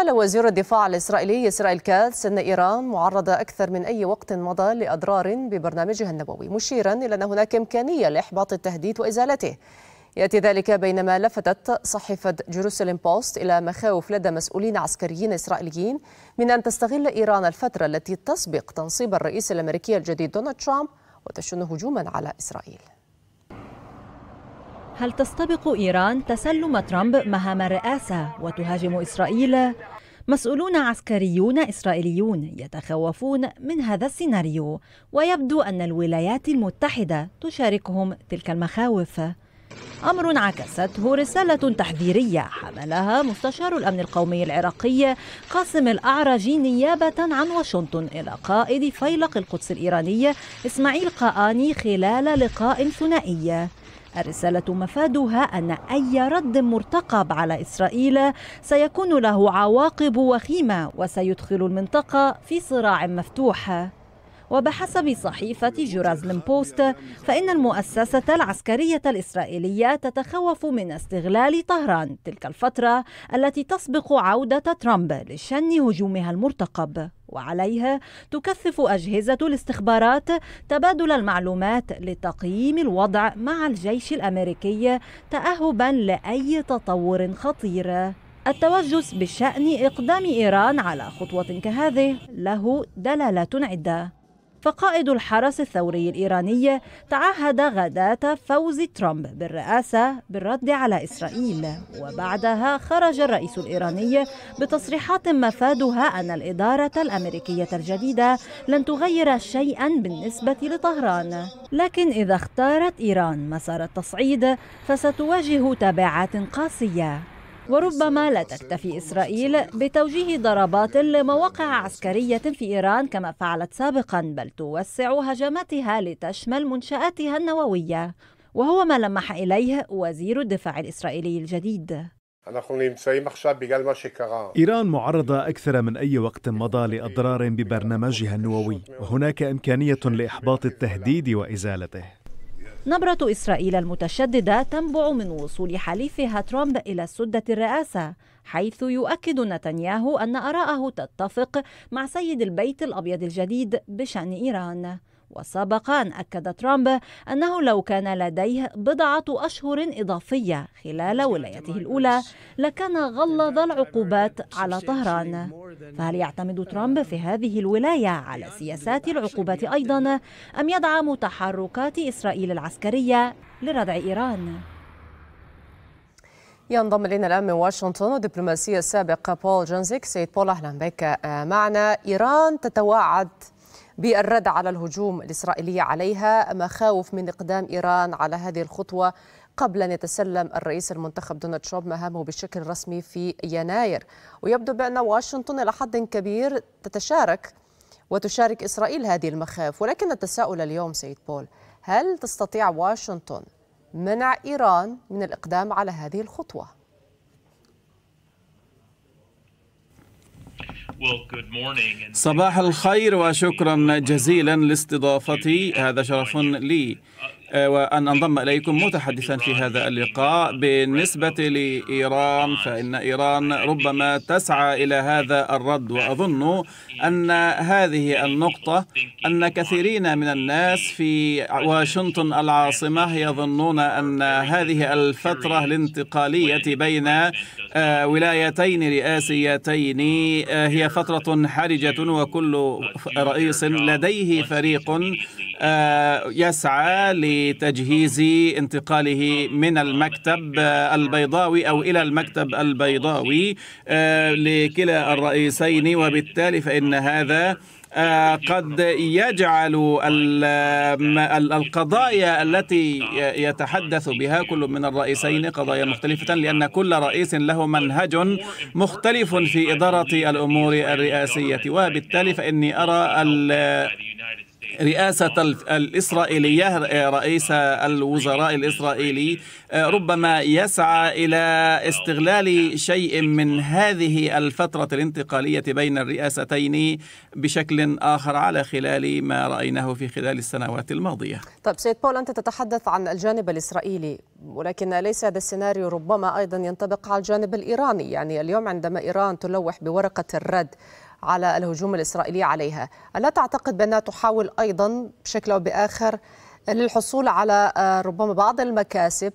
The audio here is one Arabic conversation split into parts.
قال وزير الدفاع الإسرائيلي إسرائيل كاتس أن إيران معرضة أكثر من أي وقت مضى لأضرار ببرنامجها النووي مشيرا إلى أن هناك إمكانية لإحباط التهديد وإزالته يأتي ذلك بينما لفتت صحيفة جيروساليم بوست إلى مخاوف لدى مسؤولين عسكريين إسرائيليين من أن تستغل إيران الفترة التي تسبق تنصيب الرئيس الأمريكي الجديد دونالد ترامب وتشن هجوما على إسرائيل هل تستبق إيران تسلم ترامب مهام الرئاسة وتهاجم إسرائيل؟ مسؤولون عسكريون إسرائيليون يتخوفون من هذا السيناريو ويبدو أن الولايات المتحدة تشاركهم تلك المخاوف أمر عكسته رسالة تحذيرية حملها مستشار الأمن القومي العراقي قاسم الأعرجي نيابة عن واشنطن إلى قائد فيلق القدس الإيراني إسماعيل قاني خلال لقاء ثنائي الرسالة مفادها أن أي رد مرتقب على إسرائيل سيكون له عواقب وخيمة وسيدخل المنطقة في صراع مفتوح وبحسب صحيفة جورازلم بوست فإن المؤسسة العسكرية الإسرائيلية تتخوف من استغلال طهران تلك الفترة التي تسبق عودة ترامب لشن هجومها المرتقب وعليها تكثف أجهزة الاستخبارات تبادل المعلومات لتقييم الوضع مع الجيش الأمريكي تأهبا لأي تطور خطير التوجس بشأن إقدام إيران على خطوة كهذه له دلالات عدة فقائد الحرس الثوري الإيراني تعهد غداة فوز ترامب بالرئاسة بالرد على إسرائيل وبعدها خرج الرئيس الإيراني بتصريحات مفادها أن الإدارة الأمريكية الجديدة لن تغير شيئا بالنسبة لطهران لكن إذا اختارت إيران مسار التصعيد فستواجه تبعات قاسية وربما لا تكتفي إسرائيل بتوجيه ضربات لمواقع عسكرية في إيران كما فعلت سابقا بل توسع هجماتها لتشمل منشآتها النووية وهو ما لمح إليه وزير الدفاع الإسرائيلي الجديد إيران معرضة أكثر من أي وقت مضى لأضرار ببرنامجها النووي وهناك إمكانية لإحباط التهديد وإزالته نبرة إسرائيل المتشددة تنبع من وصول حليفها ترامب إلى سدة الرئاسة حيث يؤكد نتنياهو أن آراءه تتفق مع سيد البيت الأبيض الجديد بشأن إيران وسبق أن أكد ترامب أنه لو كان لديه بضعة أشهر إضافية خلال ولايته الأولى لكان غلظ uh, العقوبات على طهران فهل يعتمد ترامب في هذه الولاية على سياسات العقوبات أيضا أم يدعم تحركات إسرائيل العسكرية لردع إيران؟ ينضم الينا الان من واشنطن الدبلوماسي السابق بول جونزيك سيد بول اهلا بك آه، معنا ايران تتوعد بالرد على الهجوم الإسرائيلي عليها مخاوف من إقدام إيران على هذه الخطوة قبل أن يتسلم الرئيس المنتخب دونالد ترامب مهامه بشكل رسمي في يناير ويبدو بأن واشنطن إلى حد كبير تتشارك وتشارك إسرائيل هذه المخاوف ولكن التساؤل اليوم سيد بول هل تستطيع واشنطن منع إيران من الإقدام على هذه الخطوة؟ صباح الخير وشكرا جزيلا لاستضافتي هذا شرف لي آه، وأن أنضم إليكم متحدثا في هذا اللقاء بالنسبة لإيران فإن إيران ربما تسعى إلى هذا الرد وأظن أن هذه النقطة أن كثيرين من الناس في واشنطن العاصمة يظنون أن هذه الفترة الانتقالية بين آه، ولايتين رئاسيتين آه، هي فترة حرجة وكل رئيس لديه فريق آه، يسعى لتجهيز انتقاله من المكتب آه، البيضاوي او الى المكتب البيضاوي آه، لكلا الرئيسين وبالتالي فان هذا قد يجعل القضايا التي يتحدث بها كل من الرئيسين قضايا مختلفة لأن كل رئيس له منهج مختلف في إدارة الأمور الرئاسية وبالتالي فإني أرى رئاسة الإسرائيلية آه، رئيس الوزراء الإسرائيلي آه، ربما يسعى إلى استغلال شيء من هذه الفترة الانتقالية بين الرئاستين بشكل آخر على خلال ما رأيناه في خلال السنوات الماضية طيب سيد بول أنت تتحدث عن الجانب الإسرائيلي ولكن ليس هذا السيناريو ربما أيضا ينطبق على الجانب الإيراني يعني اليوم عندما إيران تلوح بورقة الرد على الهجوم الإسرائيلي عليها ألا تعتقد بأنها تحاول أيضا بشكل أو بآخر للحصول على آه، ربما بعض المكاسب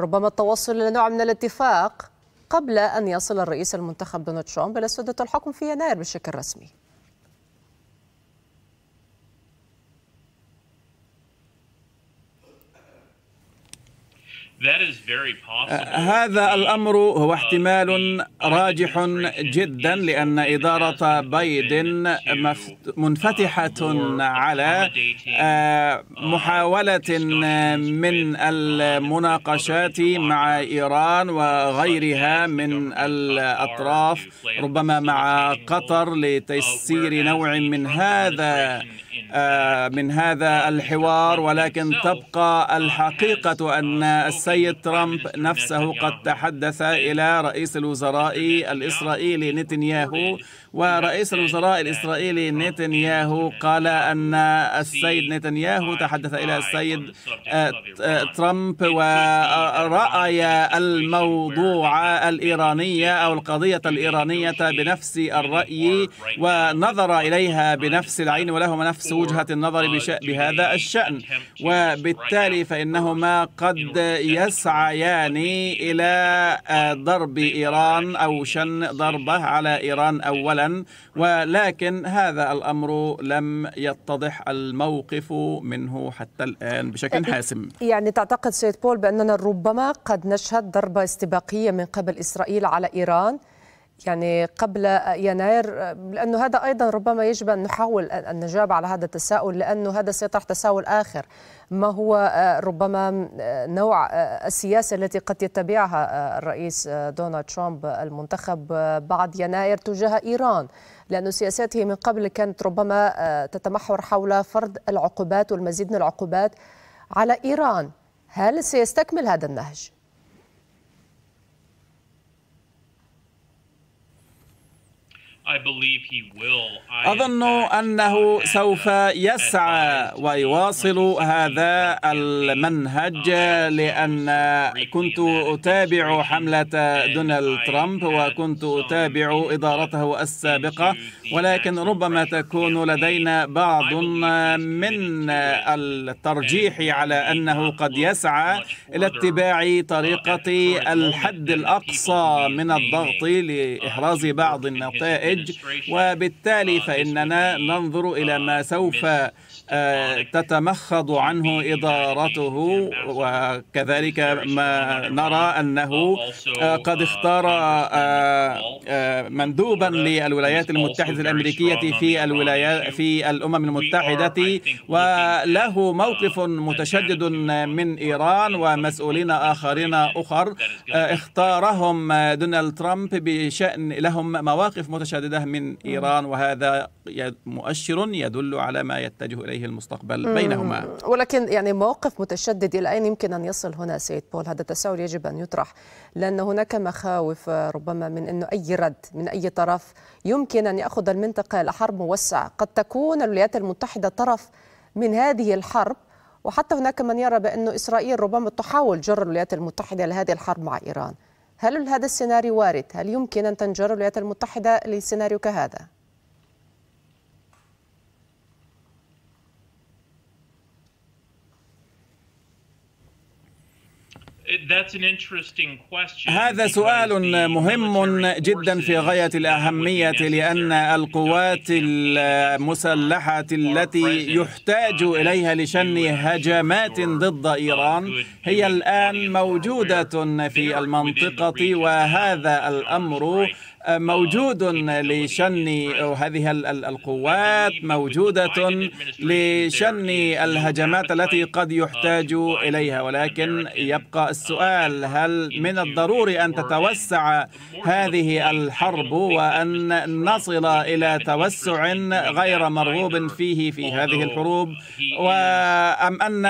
ربما التوصل إلى نوع من الاتفاق قبل أن يصل الرئيس المنتخب دونالد ترامب إلى سدة الحكم في يناير بشكل رسمي Uh, هذا الامر هو uh, احتمال راجح جدا لان اداره بايدن uh, منفتحه على محاوله من المناقشات مع ايران وغيرها من الاطراف ربما مع قطر لتيسير نوع من هذا آه، من هذا الحوار ولكن تبقى الحقيقة أن السيد ترامب نفسه قد تحدث إلى رئيس الوزراء الإسرائيلي نتنياهو ورئيس الوزراء الإسرائيلي نتنياهو قال أن السيد نتنياهو تحدث إلى السيد آه، آه، ترامب ورأي الموضوع الإيرانية أو القضية الإيرانية بنفس الرأي ونظر إليها بنفس العين ولهما نفس وجهة النظر بهذا الشأن وبالتالي فإنهما قد يسعيان إلى آه، ضرب إيران أو شن ضربه على إيران أولا ولكن هذا الأمر لم يتضح الموقف منه حتى الآن بشكل يعني حاسم يعني تعتقد سيد بول بأننا ربما قد نشهد ضربة استباقية من قبل إسرائيل على إيران يعني قبل يناير لانه هذا ايضا ربما يجب ان نحاول ان نجاوب على هذا التساؤل لانه هذا سيطرح تساؤل اخر ما هو آه، ربما آه، نوع آه، السياسه التي قد يتبعها الرئيس دونالد ترامب المنتخب بعد يناير تجاه ايران لانه سياساته من قبل كانت ربما تتمحور حول فرض العقوبات والمزيد من العقوبات على إيران هل سيستكمل هذا النهج؟ أظن uh, أنه uh, سوف يسعى ويواصل هذا المنهج uh, لأن كنت أتابع حملة دونالد ترامب وكنت أتابع إدارته السابقة ولكن ربما تكون لدينا بعض من الترجيح على أنه قد يسعى إلى اتباع طريقة الحد الأقصى من الضغط لإحراز بعض النتائج وبالتالي فإننا ننظر إلى ما آه، سوف آه، تتمخض عنه إدارته وكذلك ما نرى أنه آه، آه، قد اختار مندوبا للولايات المتحدة الأمريكية في الولايات في الأمم المتحدة وله uh, موقف متشدد من إيران ومسؤولين آخرين أخر اختارهم دونالد ترامب بشأن لهم مواقف متشددة من mm. إيران وهذا مؤشر يدل على ما يتجه إليه إليه المستقبل بينهما ولكن يعني موقف متشدد إلى أين يمكن أن يصل هنا سيد بول هذا التساؤل يجب أن يطرح لأن هناك مخاوف آه، ربما من أنه أي رد من أي طرف يمكن أن يأخذ المنطقة إلى حرب موسعة قد تكون الولايات المتحدة طرف من هذه الحرب وحتى هناك من يرى بأن إسرائيل ربما تحاول جر الولايات المتحدة لهذه الحرب مع إيران هل هذا السيناريو وارد؟ هل يمكن أن تنجر الولايات المتحدة لسيناريو كهذا؟ هذا سؤال مهم جدا في غاية الأهمية لأن القوات المسلحة التي uh, يحتاج إليها لشن هجمات ضد إيران هي الآن موجودة في المنطقة وهذا الأمر موجود لشن هذه القوات موجودة لشن الهجمات التي قد يحتاج إليها ولكن يبقى السؤال هل من الضروري أن تتوسع هذه الحرب وأن نصل إلى توسع غير مرغوب فيه في هذه الحروب وأم أن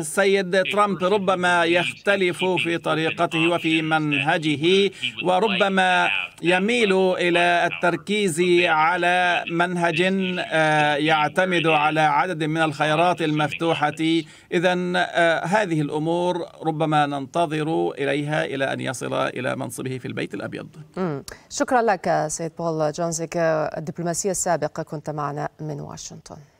السيد ترامب ربما يختلف في طريقته وفي منهجه وربما يميل إلى التركيز على منهج آه، يعتمد على عدد من الخيارات المفتوحة إذا آه، هذه الأمور ربما ننتظر إليها إلى أن يصل إلى منصبه في البيت الأبيض شكرا لك سيد بول جونزيك الدبلوماسية السابقة كنت معنا من واشنطن